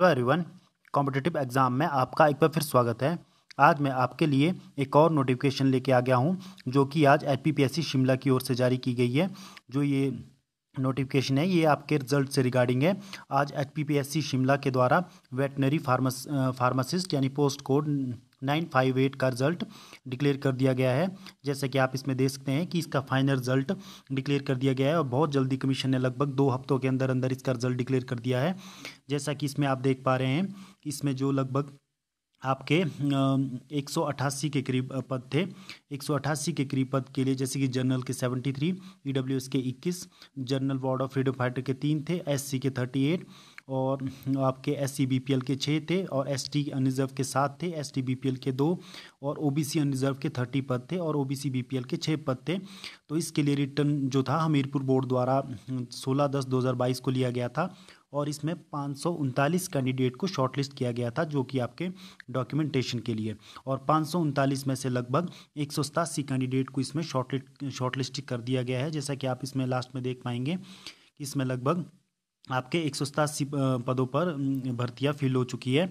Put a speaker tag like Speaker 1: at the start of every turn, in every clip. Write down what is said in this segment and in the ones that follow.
Speaker 1: hello everyone competitive exam में आपका एक बार फिर स्वागत है आज मैं आपके लिए एक और नोटिफिकेशन लेके आ गया हूँ जो कि आज एच शिमला की ओर से जारी की गई है जो ये नोटिफिकेशन है ये आपके रिजल्ट से रिगार्डिंग है आज एच शिमला के द्वारा वेटनरी फार्मास फार्मासिस्ट यानी post code nine five eight का रिजल्ट डिक्लेयर कर दिया गया है जैसे कि आप इसमें देख सकते हैं कि इसका फाइनल रिजल्ट डिक्लेयर कर दिया गया है और बहुत जल्दी कमीशन ने लगभग दो हफ्तों के अंदर अंदर इसका रिजल्ट डिक्लेयर कर दिया है जैसा कि इसमें आप देख पा रहे हैं इसमें जो लगभग आपके एक सौ अट्ठासी के करीब पद थे एक सौ अट्ठासी के करीब पद के लिए जैसे कि जनरल के seventy three E W S के इक्कीस general ward of freedom fighter के तीन थे एस सी के थर्टी एट और आपके S C B P L के छः थे और एस टी अनरिजर्व के सात थे S T B P L के दो और ओ बी सी अनरिजर्व के थर्टी पद थे और O B C B P L के छः पद थे तो इसके लिए रिटर्न जो था हमीरपुर बोर्ड द्वारा हम्म, सोलह दस दो हज़ार बाईस को लिया गया था और इसमें पाँच सौ उनतालीस कैंडिडेट को शॉर्टलिस्ट किया गया था जो कि आपके डॉक्यूमेंटेशन के लिए और पाँच सौ उनतालीस में से लगभग एक सौ सतासी कैंडिडेट को इसमें शॉर्टलिस्ट शॉर्टलिस्ट कर दिया गया है जैसा कि आप इसमें लास्ट में देख पाएंगे इसमें लगभग आपके एक सौ पदों पर भर्तियाँ फिल हो चुकी है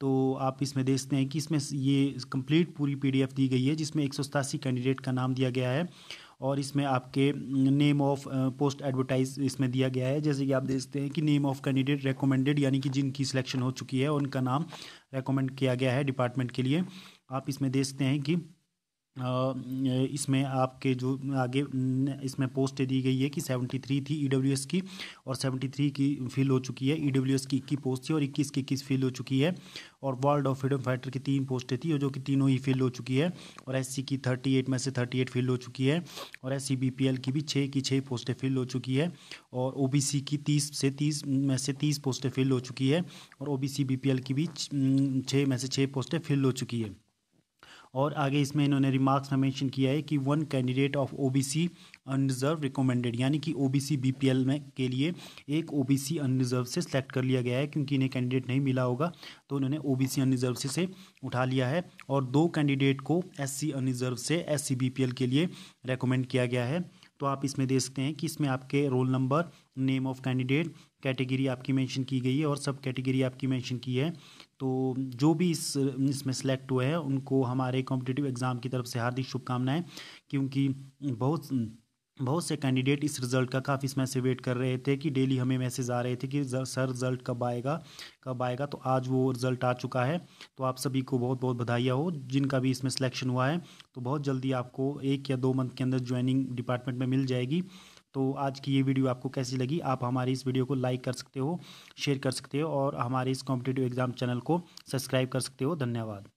Speaker 1: तो आप इसमें देखते हैं कि इसमें ये कंप्लीट पूरी पीडीएफ दी गई है जिसमें एक सौ कैंडिडेट का नाम दिया गया है और इसमें आपके नेम ऑफ पोस्ट एडवर्टाइज इसमें दिया गया है जैसे कि आप देखते हैं कि नेम ऑफ कैंडिडेट रेकमेंडेड यानी कि जिनकी सिलेक्शन हो चुकी है उनका नाम रेकमेंड किया गया है डिपार्टमेंट के लिए आप इसमें देखते हैं कि इसमें आपके जो आगे इसमें पोस्ट दी गई है कि 73 थी ई e की और 73 की फिल हो चुकी है ई e की इक्कीस पोस्ट थी और इक्कीस की इक्कीस फिल हो चुकी है और वर्ल्ड ऑफ फ्रीडम फाइटर की तीन पोस्टें थी जो कि तीनों ही फिल हो चुकी है और एस की 38 में से 38 फिल हो चुकी है और एस सी की भी छः की छः पोस्टें फिल हो चुकी है और ओ की तीस से तीस में से तीस पोस्टें फिल हो चुकी है और ओ बी की भी छः में से छः पोस्टें फिल हो चुकी है और आगे इसमें इन्होंने रिमार्क्स में मैंशन किया है कि one candidate of OBC unreserved recommended यानी कि ओबीसी बीपीएल में के लिए एक ओबीसी अनरिजर्व से सेलेक्ट कर लिया गया है क्योंकि इन्हें कैंडिडेट नहीं मिला होगा तो उन्होंने ओबीसी अनरिजर्व से, से उठा लिया है और दो कैंडिडेट को एससी अनरिजर्व से एससी बीपीएल के लिए रेकमेंड किया गया है तो आप इसमें दे सकते हैं कि इसमें आपके roll number name of candidate category आपकी मेंशन की गई है और सब कैटेगरी आपकी मेंशन की है तो जो भी इस इसमें सेलेक्ट हुए हैं उनको हमारे कॉम्पिटिटिव एग्ज़ाम की तरफ से हार्दिक शुभकामनाएं क्योंकि बहुत बहुत से कैंडिडेट इस रिज़ल्ट का काफ़ी समय से वेट कर रहे थे कि डेली हमें मैसेज आ रहे थे कि सर रिज़ल्ट कब आएगा कब आएगा तो आज वो रिज़ल्ट आ चुका है तो आप सभी को बहुत बहुत बधाइयाँ हो जिनका भी इसमें सिलेक्शन हुआ है तो बहुत जल्दी आपको एक या दो मंथ के अंदर ज्वाइनिंग डिपार्टमेंट में मिल जाएगी तो आज की ये वीडियो आपको कैसी लगी आप हमारी इस वीडियो को लाइक कर सकते हो शेयर कर सकते हो और हमारे इस कॉम्पिटेटिव एग्ज़ाम चैनल को सब्सक्राइब कर सकते हो धन्यवाद